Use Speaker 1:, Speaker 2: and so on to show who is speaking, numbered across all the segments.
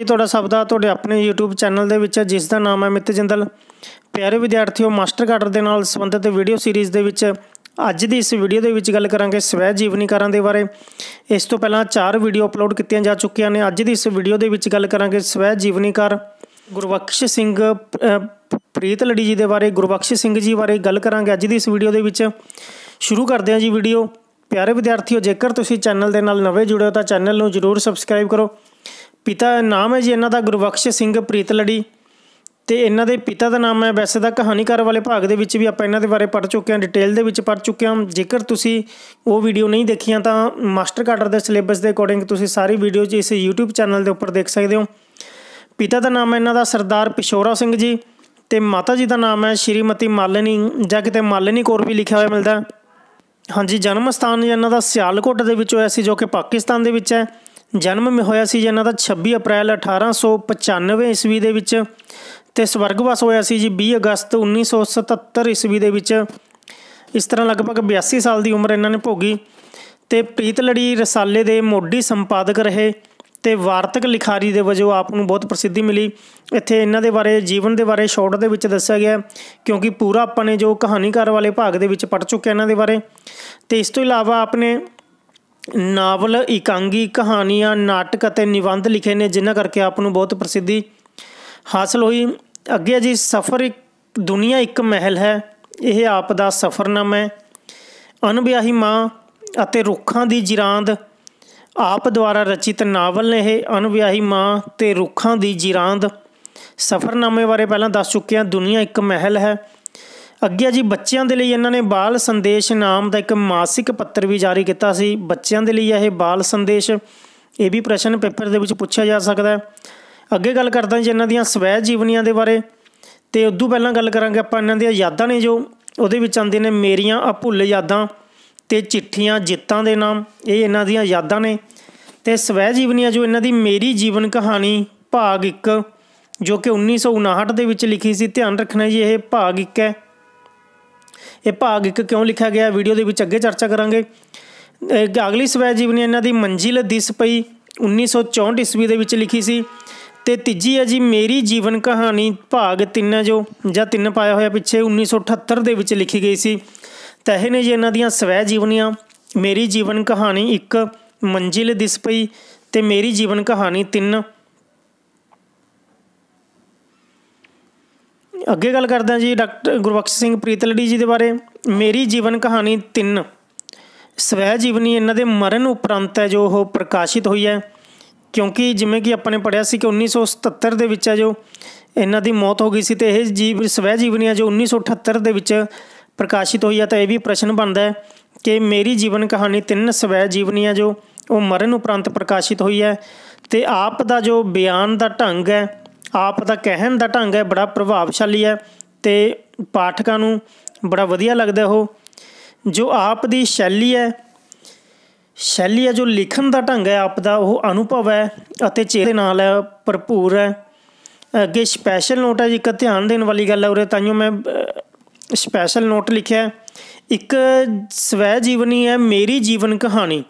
Speaker 1: ਇਹ ਤੁਹਾਡਾ ਸਭ ਦਾ ਤੁਹਾਡੇ ਆਪਣੇ YouTube ਚੈਨਲ ਦੇ ਵਿੱਚ ਜਿਸ ਦਾ ਨਾਮ ਹੈ ਮਿੱਤ ਜਿੰਦਲ ਪਿਆਰੇ ਵਿਦਿਆਰਥੀਓ ਮਾਸਟਰ ਕਾਡਰ ਦੇ ਨਾਲ ਸੰਬੰਧਿਤ ਵੀਡੀਓ ਸੀਰੀਜ਼ ਦੇ ਵਿੱਚ ਅੱਜ ਦੀ ਇਸ ਵੀਡੀਓ ਦੇ ਵਿੱਚ ਗੱਲ ਕਰਾਂਗੇ ਸਵੈ ਜੀਵਨੀਕਾਰਾਂ ਦੇ ਬਾਰੇ ਇਸ ਤੋਂ ਪਹਿਲਾਂ ਚਾਰ ਵੀਡੀਓ ਅਪਲੋਡ ਕੀਤੀਆਂ ਜਾ ਚੁੱਕੀਆਂ ਨੇ ਅੱਜ ਦੀ ਇਸ ਵੀਡੀਓ ਦੇ ਵਿੱਚ ਗੱਲ ਕਰਾਂਗੇ ਸਵੈ ਜੀਵਨੀਕਾਰ ਗੁਰਬਖਸ਼ ਸਿੰਘ ਪ੍ਰੀਤ ਲੜੀ ਜੀ ਦੇ ਬਾਰੇ ਗੁਰਬਖਸ਼ ਸਿੰਘ ਜੀ ਬਾਰੇ ਗੱਲ ਕਰਾਂਗੇ ਅੱਜ ਦੀ ਇਸ ਵੀਡੀਓ ਦੇ ਵਿੱਚ ਸ਼ੁਰੂ ਕਰਦੇ ਹਾਂ ਜੀ ਵੀਡੀਓ ਪਿਆਰੇ ਵਿਦਿਆਰਥੀਓ ਜੇਕਰ ਤੁਸੀਂ ਚੈਨਲ ਦੇ ਨਾਲ ਨਵੇਂ ਜੁੜੇ ਹੋ ਤਾਂ ਚੈਨਲ ਨੂੰ ਜਰੂਰ ਸਬਸਕ੍ਰਾਈਬ ਕਰੋ ਪਿਤਾ ਨਾਮ ਹੈ ਜੀ ਇਹਨਾਂ ਦਾ ਗੁਰਬਖਸ਼ ਸਿੰਘ ਪ੍ਰੀਤਲੜੀ ਤੇ ਇਹਨਾਂ ਦੇ ਪਿਤਾ ਦਾ ਨਾਮ ਹੈ ਵੈਸੇ ਤਾਂ ਕਹਾਣੀਕਾਰ ਵਾਲੇ ਭਾਗ ਦੇ ਵਿੱਚ ਵੀ ਆਪਾਂ ਇਹਨਾਂ ਦੇ ਬਾਰੇ ਪੜ੍ਹ ਚੁੱਕੇ ਹਾਂ ਡਿਟੇਲ ਦੇ ਵਿੱਚ ਪੜ੍ਹ ਚੁੱਕੇ ਹਾਂ ਜੇਕਰ ਤੁਸੀਂ ਉਹ ਵੀਡੀਓ ਨਹੀਂ ਦੇਖੀਆਂ ਤਾਂ ਮਾਸਟਰ ਕਾਡਰ ਦੇ ਸਿਲੇਬਸ ਦੇ ਅਕੋਰਡਿੰਗ ਤੁਸੀਂ ਸਾਰੀ ਵੀਡੀਓ ਜੀ ਇਸ YouTube ਚੈਨਲ ਦੇ ਉੱਪਰ ਦੇਖ ਸਕਦੇ ਹੋ ਪਿਤਾ ਦਾ ਨਾਮ ਹੈ ਇਹਨਾਂ ਦਾ ਸਰਦਾਰ ਪਿਸ਼ੋਰਾ ਸਿੰਘ ਜੀ ਤੇ ਮਾਤਾ ਜੀ ਦਾ ਨਾਮ ਹੈ ਸ਼੍ਰੀਮਤੀ ਮਾਲਨੀ ਜਾਂ ਕਿਤੇ ਮਾਲਨੀ ਕੌਰ ਵੀ ਲਿਖਿਆ ਹੋਇਆ ਮਿਲਦਾ ਹਾਂਜੀ ਜਨਮ ਸਥਾਨ ਇਹਨਾਂ ਦਾ ਸਿਆਲਕੋਟ ਦੇ ਵਿੱਚ ਹੋਇਆ ਸੀ ਜੋ ਕਿ ਪਾਕਿਸਤਾਨ ਦੇ ਵਿੱਚ ਹੈ ਜਨਮ ਮੇ ਹੋਇਆ ਸੀ ਇਹਨਾਂ ਦਾ 26 ਅਪ੍ਰੈਲ 1895 ਈਸਵੀ ਦੇ ਵਿੱਚ ਤੇ ਸਵਰਗਵਾਸ ਹੋਇਆ ਸੀ ਜੀ 20 ਅਗਸਤ 1977 ਈਸਵੀ ਦੇ ਵਿੱਚ ਇਸ ਤਰ੍ਹਾਂ ਲਗਭਗ 82 ਸਾਲ ਦੀ ਉਮਰ ਇਹਨਾਂ ਨੇ ਭੋਗੀ ਤੇ ਪ੍ਰੀਤ ਲੜੀ ਰਸਾਲੇ ਦੇ ਮੋਢੀ ਸੰਪਾਦਕ ਰਹੇ ਤੇ ਵਾਰਤਕ ਲਿਖਾਰੀ ਦੇ ਵਜੋਂ ਆਪ ਨੂੰ ਬਹੁਤ ਪ੍ਰਸਿੱਧੀ ਮਿਲੀ ਇੱਥੇ ਇਹਨਾਂ ਦੇ ਬਾਰੇ ਜੀਵਨ ਦੇ ਬਾਰੇ ਸ਼ਾਰਟ ਦੇ ਵਿੱਚ ਦੱਸਿਆ ਗਿਆ ਕਿਉਂਕਿ ਪੂਰਾ ਆਪਾਂ ਨੇ ਜੋ ਕਹਾਣੀਕਾਰ ਵਾਲੇ ਭਾਗ ਦੇ ਵਿੱਚ ਪੜ ਚੁੱਕੇ ਇਹਨਾਂ ਦੇ ਬਾਰੇ ਤੇ ਇਸ ਤੋਂ ਇਲਾਵਾ ਆਪਨੇ ਨਾਵਲ ਇਕਾਂਗੀ ਕਹਾਣੀਆਂ ਨਾਟਕ ਅਤੇ ਨਿਬੰਧ ਲਿਖੇ ਨੇ ਜਿਨ੍ਹਾਂ ਕਰਕੇ ਆਪ ਨੂੰ ਬਹੁਤ ਪ੍ਰਸਿੱਧੀ ਹਾਸਲ ਹੋਈ ਅੱਗੇ ਜੀ ਸਫ਼ਰ ਇੱਕ ਦੁਨੀਆ ਇੱਕ ਮਹਿਲ ਹੈ ਇਹ ਆਪ ਦਾ ਸਫ਼ਰਨਾਮਾ ਹੈ ਅਨਵਿਆਹੀ ਮਾਂ ਅਤੇ ਰੁੱਖਾਂ ਦੀ ਜਿਰਾਂਦ ਆਪ ਦੁਆਰਾ ਰਚਿਤ ਨਾਵਲ ਨੇ ਇਹ ਅਨਵਿਆਹੀ ਮਾਂ ਤੇ ਰੁੱਖਾਂ ਦੀ ਜਿਰਾਂਦ ਸਫ਼ਰਨਾਮੇ ਬਾਰੇ ਪਹਿਲਾਂ ਦੱਸ ਚੁੱਕੇ ਹਾਂ ਦੁਨੀਆ ਇੱਕ ਮਹਿਲ ਹੈ ਅੱਗੇ ਜੀ ਬੱਚਿਆਂ ਦੇ ਲਈ ਇਹਨਾਂ ਨੇ ਬਾਲ ਸੰਦੇਸ਼ ਨਾਮ ਦਾ ਇੱਕ ਮਾਸਿਕ ਪੱਤਰ ਵੀ ਜਾਰੀ ਕੀਤਾ ਸੀ ਬੱਚਿਆਂ ਦੇ ਲਈ ਇਹ ਬਾਲ ਸੰਦੇਸ਼ ਇਹ ਵੀ ਪ੍ਰਸ਼ਨ ਪੇਪਰ ਦੇ ਵਿੱਚ ਪੁੱਛਿਆ ਜਾ ਸਕਦਾ ਹੈ ਅੱਗੇ ਗੱਲ ਕਰਦਾ ਜੀ ਇਹਨਾਂ ਦੀਆਂ ਸਵੈ ਜੀਵਨੀਆਂ ਦੇ ਬਾਰੇ ਤੇ ਉਦੋਂ ਪਹਿਲਾਂ ਗੱਲ ਕਰਾਂਗੇ ਆਪਾਂ ਇਹਨਾਂ ਦੀਆਂ ਯਾਦਾਂ ਨੇ ਜੋ ਉਹਦੇ ਵਿੱਚ ਆਉਂਦੇ ਨੇ ਮੇਰੀਆਂ ਅਭੁੱਲ ਯਾਦਾਂ ਤੇ ਚਿੱਠੀਆਂ ਜਿੱਤਾਂ ਦੇ ਨਾਮ ਇਹ ਇਹਨਾਂ ਦੀਆਂ ਯਾਦਾਂ ਨੇ ਤੇ ਸਵੈ ਜੀਵਨੀਆਂ ਜੋ ਇਹਨਾਂ ਦੀ ਮੇਰੀ ਜੀਵਨ ਕਹਾਣੀ ਭਾਗ 1 ਜੋ ਕਿ 1959 ਦੇ ਵਿੱਚ ਲਿਖੀ ਸੀ ਧਿਆਨ ਰੱਖਣਾ ਜੀ ਇਹ ਭਾਗ 1 ਹੈ ਇਹ ਭਾਗ ਇੱਕ ਕਿਉਂ ਲਿਖਿਆ ਗਿਆ ਵੀਡੀਓ ਦੇ ਵਿੱਚ ਅੱਗੇ ਚਰਚਾ ਕਰਾਂਗੇ ਅਗਲੀ ਸਵੈ ਜੀਵਨੀ ਇਹਨਾਂ ਦੀ ਮੰਜ਼ਿਲ ਦਿਸ ਪਈ 1964 ਈਸਵੀ ਦੇ ਵਿੱਚ ਲਿਖੀ ਸੀ ਤੇ ਤੀਜੀ ਹੈ ਜੀ ਮੇਰੀ ਜੀਵਨ ਕਹਾਣੀ ਭਾਗ 3 ਜੋ ਜਾਂ ਤਿੰਨ ਪਾਇਆ ਹੋਇਆ ਪਿੱਛੇ 1978 ਦੇ ਵਿੱਚ ਲਿਖੀ ਗਈ ਸੀ ਤਾਂ ਨੇ ਜੀ ਇਹਨਾਂ ਦੀਆਂ ਸਵੈ ਜੀਵਨੀਆਂ ਮੇਰੀ ਜੀਵਨ ਕਹਾਣੀ 1 ਮੰਜ਼ਿਲ ਦਿਸ ਪਈ ਤੇ ਮੇਰੀ ਜੀਵਨ ਕਹਾਣੀ 3 ਅੱਗੇ ਗੱਲ ਹਾਂ ਜੀ ਡਾਕਟਰ ਗੁਰਬਖਸ਼ ਸਿੰਘ ਪ੍ਰੀਤਲੜੀ ਜੀ ਦੇ ਬਾਰੇ ਮੇਰੀ ਜੀਵਨ ਕਹਾਣੀ 3 ਸਵੈ ਜੀਵਨੀ ਇਹਨਾਂ ਦੇ ਮਰਨ ਉਪਰੰਤ ਹੈ ਜੋ ਉਹ ਪ੍ਰਕਾਸ਼ਿਤ ਹੋਈ ਹੈ ਕਿਉਂਕਿ ਜਿਵੇਂ ਕਿ ਆਪਾਂ ਨੇ ਪੜਿਆ ਸੀ ਕਿ 1977 ਦੇ ਵਿੱਚ ਹੈ ਜੋ ਇਹਨਾਂ ਦੀ ਮੌਤ ਹੋ ਗਈ ਸੀ ਤੇ ਇਹ ਜੀਵ ਸਵੈ ਜੀਵਨੀ ਹੈ ਜੋ 1978 ਦੇ ਵਿੱਚ ਪ੍ਰਕਾਸ਼ਿਤ ਹੋਈ ਹੈ ਤਾਂ ਇਹ ਵੀ ਪ੍ਰਸ਼ਨ ਬਣਦਾ ਹੈ ਕਿ ਮੇਰੀ ਜੀਵਨ ਕਹਾਣੀ 3 ਸਵੈ ਜੀਵਨੀ ਹੈ ਜੋ ਉਹ ਮਰਨ ਉਪਰੰਤ ਪ੍ਰਕਾਸ਼ਿਤ ਹੋਈ ਹੈ ਤੇ ਆਪ ਦਾ ਜੋ ਬਿਆਨ ਦਾ ਢੰਗ ਹੈ ਆਪ ਦਾ ਕਹਿਣ ਦਾ ਢੰਗ ਹੈ ਬੜਾ ਪ੍ਰਭਾਵਸ਼ਾਲੀ ਹੈ ਤੇ ਪਾਠਕਾਂ ਨੂੰ ਬੜਾ ਵਧੀਆ ਲੱਗਦਾ ਉਹ ਜੋ ਆਪ ਦੀ ਸ਼ੈਲੀ ਹੈ ਸ਼ੈਲੀ ਹੈ ਜੋ ਲਿਖਣ ਦਾ ਢੰਗ ਹੈ ਆਪ ਦਾ ਉਹ ਅਨੁਭਵ ਹੈ ਅਤੇ ਚਿਹਰੇ ਨਾਲ ਹੈ ਭਰਪੂਰ ਹੈ ਅੱਗੇ ਸਪੈਸ਼ਲ ਨੋਟ ਹੈ ਜੀ ਇੱਕ ਧਿਆਨ ਦੇਣ ਵਾਲੀ ਗੱਲ ਹੈ ਉਰੇ ਤਾਈਓ ਮੈਂ ਸਪੈਸ਼ਲ ਨੋਟ ਲਿਖਿਆ ਇੱਕ ਸਵੈ ਜੀਵਨੀ ਹੈ ਮੇਰੀ ਜੀਵਨ ਕਹਾਣੀ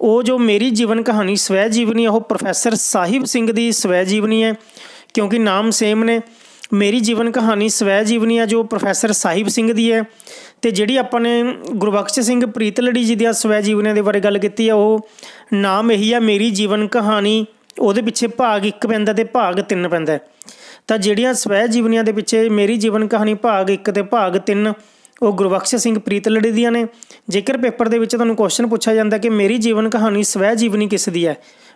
Speaker 1: ਉਹ ਜੋ ਮੇਰੀ ਜੀਵਨ ਕਹਾਣੀ ਸਵੈ ਜੀਵਨੀ ਉਹ ਪ੍ਰੋਫੈਸਰ ਸਾਹਿਬ ਸਿੰਘ ਦੀ ਸਵੈ ਜੀਵਨੀ ਹੈ ਕਿਉਂਕਿ ਨਾਮ ਸੇਮ ਨੇ ਮੇਰੀ ਜੀਵਨ ਕਹਾਣੀ ਸਵੈ ਜੀਵਨੀ ਆ ਜੋ ਪ੍ਰੋਫੈਸਰ ਸਾਹਿਬ ਸਿੰਘ ਦੀ ਹੈ ਤੇ ਜਿਹੜੀ ਆਪਾਂ ਨੇ ਗੁਰਬਖਸ਼ ਸਿੰਘ ਪ੍ਰੀਤਲੜੀ ਜੀ ਦੀ ਸਵੈ ਜੀਵਨੀ ਦੇ ਬਾਰੇ ਗੱਲ ਕੀਤੀ ਆ ਉਹ ਨਾਮ ਇਹੀ ਆ ਮੇਰੀ ਜੀਵਨ ਕਹਾਣੀ ਉਹਦੇ ਪਿੱਛੇ ਭਾਗ 1 ਪੈਂਦਾ ਤੇ ਭਾਗ 3 ਪੈਂਦਾ ਤਾਂ ਜਿਹੜੀਆਂ ਸਵੈ ਜੀਵਨੀਆਂ ਦੇ ਪਿੱਛੇ ਮੇਰੀ ਜੀਵਨ ਕਹਾਣੀ ਭਾਗ 1 ਤੇ ਭਾਗ 3 ਉਹ ਗੁਰਬਖਸ਼ ਸਿੰਘ ਪ੍ਰੀਤਲੜੀ ਦੀਆਂ ਨੇ ਜੇਕਰ ਪੇਪਰ ਦੇ ਵਿੱਚ ਤੁਹਾਨੂੰ ਕੁਐਸਚਨ ਪੁੱਛਿਆ ਜਾਂਦਾ ਕਿ ਮੇਰੀ ਜੀਵਨ ਕਹਾਣੀ ਸਵੈ ਜੀਵਨੀ ਕਿਸ ਦੀ ਹੈ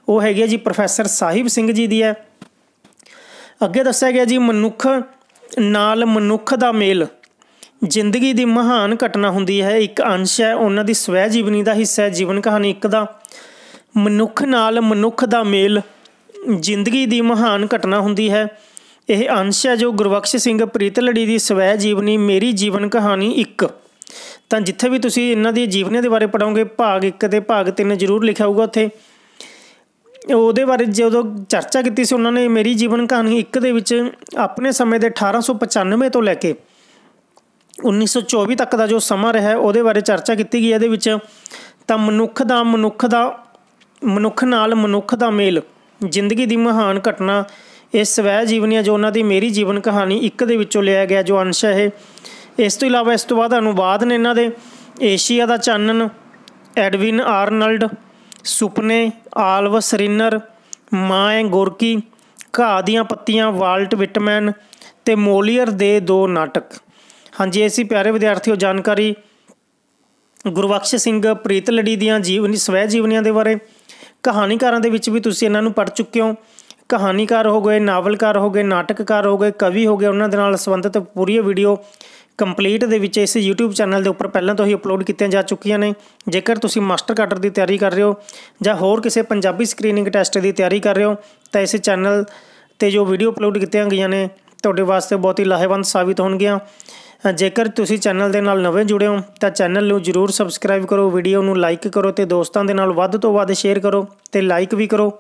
Speaker 1: ਉਹ ਹੈਗੀ ਆ ਜੀ ਪ੍ਰੋਫੈਸਰ ਸਾਹਿਬ ਸਿੰਘ ਜੀ ਦੀ ਹੈ ਅੱਗੇ ਦੱਸਿਆ ਗਿਆ ਜੀ ਮਨੁੱਖ ਨਾਲ ਮਨੁੱਖ ਦਾ ਮੇਲ ਜ਼ਿੰਦਗੀ ਦੀ ਮਹਾਨ ਘਟਨਾ ਹੁੰਦੀ ਹੈ ਇੱਕ ਅੰਸ਼ ਹੈ ਉਹਨਾਂ ਦੀ ਸਵੈ ਜੀਵਨੀ ਦਾ ਹਿੱਸਾ ਹੈ ਜੀਵਨ ਕਹਾਣੀ ਇੱਕ ਦਾ ਮਨੁੱਖ ਨਾਲ ਮਨੁੱਖ ਦਾ ਮੇਲ ਜ਼ਿੰਦਗੀ ਦੀ ਮਹਾਨ ਘਟਨਾ ਹੁੰਦੀ ਹੈ ਇਹ ਅੰਸ਼ ਹੈ ਜੋ ਗੁਰਵਕਸ਼ ਸਿੰਘ ਪ੍ਰੀਤਲੜੀ ਦੀ ਸਵੈ ਜੀਵਨੀ ਮੇਰੀ ਜੀਵਨ ਕਹਾਣੀ 1 ਤਾਂ ਜਿੱਥੇ ਵੀ ਤੁਸੀਂ ਇਹਨਾਂ ਦੀ ਜੀਵਨੀ ਦੇ ਬਾਰੇ ਪੜਾਉਂਗੇ ਭਾਗ 1 ਤੇ ਭਾਗ 3 ਜ਼ਰੂਰ ਲਿਖਿਆ ਹੋਊਗਾ ਉੱਥੇ ਉਹਦੇ ਬਾਰੇ ਜਦੋਂ ਚਰਚਾ ਕੀਤੀ ਸੀ ਉਹਨਾਂ ਨੇ ਮੇਰੀ ਜੀਵਨ ਕਹਾਣੀ ਇੱਕ ਦੇ ਵਿੱਚ ਆਪਣੇ ਸਮੇਂ ਦੇ 1895 ਤੋਂ ਲੈ ਕੇ 1924 ਤੱਕ ਦਾ ਜੋ ਸਮਾਂ ਰਿਹਾ ਉਹਦੇ ਬਾਰੇ ਚਰਚਾ ਕੀਤੀ ਗਈ ਇਹਦੇ ਵਿੱਚ ਤਾਂ ਮਨੁੱਖ ਦਾ ਮਨੁੱਖ ਦਾ ਮਨੁੱਖ ਨਾਲ ਮਨੁੱਖ ਦਾ ਮੇਲ ਜ਼ਿੰਦਗੀ ਦੀ ਮਹਾਨ ਘਟਨਾ ਇਹ ਸਵੈ ਜੀਵਨੀਆਂ ਜੋ ਉਹਨਾਂ ਦੀ ਮੇਰੀ ਜੀਵਨ ਕਹਾਣੀ ਇੱਕ ਦੇ ਵਿੱਚੋਂ ਲਿਆ ਗਿਆ ਜੋ ਅੰਸ਼ ਹੈ ਇਸ ਤੋਂ ਇਲਾਵਾ ਇਸ ਤੋਂ ਬਾਅਦ ਅਨੁਵਾਦ ਨੇ ਇਹਨਾਂ ਦੇ ਏਸ਼ੀਆ ਦਾ ਚਾਨਣ ਐਡਵਿਨ ਆਰਨਲਡ ਸੁਪਨੇ ਆਲਵਸ ਰਿਨਰ ਮਾਏ ਗੋਰਕੀ ਘਾਹ ਦੀਆਂ ਪੱਤੀਆਂ ਵਾਲਟ ਵਿਟਮਨ ਤੇ ਮੋਲੀਅਰ ਦੇ ਦੋ ਨਾਟਕ ਹਾਂਜੀ ਇਹ ਸੀ ਪਿਆਰੇ ਵਿਦਿਆਰਥੀਓ ਜਾਣਕਾਰੀ ਗੁਰਵਕਸ਼ ਸਿੰਘ ਪ੍ਰੀਤਲੜੀ ਦੀਆਂ ਜੀਵਨੀ ਸਵੈ ਜੀਵਨੀਆਂ ਦੇ ਬਾਰੇ ਕਹਾਣੀਕਾਰਾਂ ਦੇ ਵਿੱਚ ਵੀ ਤੁਸੀਂ ਇਹਨਾਂ ਨੂੰ ਪੜ ਚੁੱਕੇ ਹੋ ਕਹਾਣੀਕਾਰ ਹੋ ਗਏ ਨਾਵਲਕਾਰ ਹੋ ਗਏ ਨਾਟਕਕਾਰ ਹੋ ਗਏ ਕਵੀ ਹੋ ਗਏ ਉਹਨਾਂ ਦੇ ਨਾਲ ਸੰਬੰਧਿਤ ਪੂਰੀ ਵੀਡੀਓ ਕੰਪਲੀਟ ਦੇ ਵਿੱਚ ਇਸ YouTube ਚੈਨਲ ਦੇ ਉੱਪਰ ਪਹਿਲਾਂ ਤੋਂ ਹੀ ਅਪਲੋਡ ਕੀਤੀਆਂ ਜਾ ਚੁੱਕੀਆਂ ਨੇ ਜੇਕਰ ਤੁਸੀਂ ਮਾਸਟਰ ਕਾਡਰ ਦੀ ਤਿਆਰੀ ਕਰ ਰਹੇ ਹੋ ਜਾਂ ਹੋਰ ਕਿਸੇ ਪੰਜਾਬੀ ਸਕਰੀਨਿੰਗ ਟੈਸਟ ਦੀ ਤਿਆਰੀ ਕਰ ਰਹੇ ਹੋ ਤਾਂ ਇਸ ਚੈਨਲ ਤੇ ਜੋ ਵੀਡੀਓ ਅਪਲੋਡ ਕੀਤੀਆਂ ਗਈਆਂ ਨੇ ਤੁਹਾਡੇ ਵਾਸਤੇ ਬਹੁਤ ਹੀ ਲਾਹੇਵੰਦ ਸਾਬਿਤ ਹੋਣਗੀਆਂ ਜੇਕਰ ਤੁਸੀਂ ਚੈਨਲ ਦੇ ਨਾਲ ਨਵੇਂ ਜੁੜੇ ਹੋ ਤਾਂ ਚੈਨਲ ਨੂੰ ਜਰੂਰ ਸਬਸਕ੍ਰਾਈਬ ਕਰੋ ਵੀਡੀਓ ਨੂੰ ਲਾਈਕ ਕਰੋ ਤੇ ਦੋਸਤਾਂ ਦੇ ਨਾਲ ਵੱਧ ਤੋਂ ਵੱਧ ਸ਼ੇਅਰ ਕਰੋ ਤੇ ਲਾਈਕ ਵੀ ਕਰੋ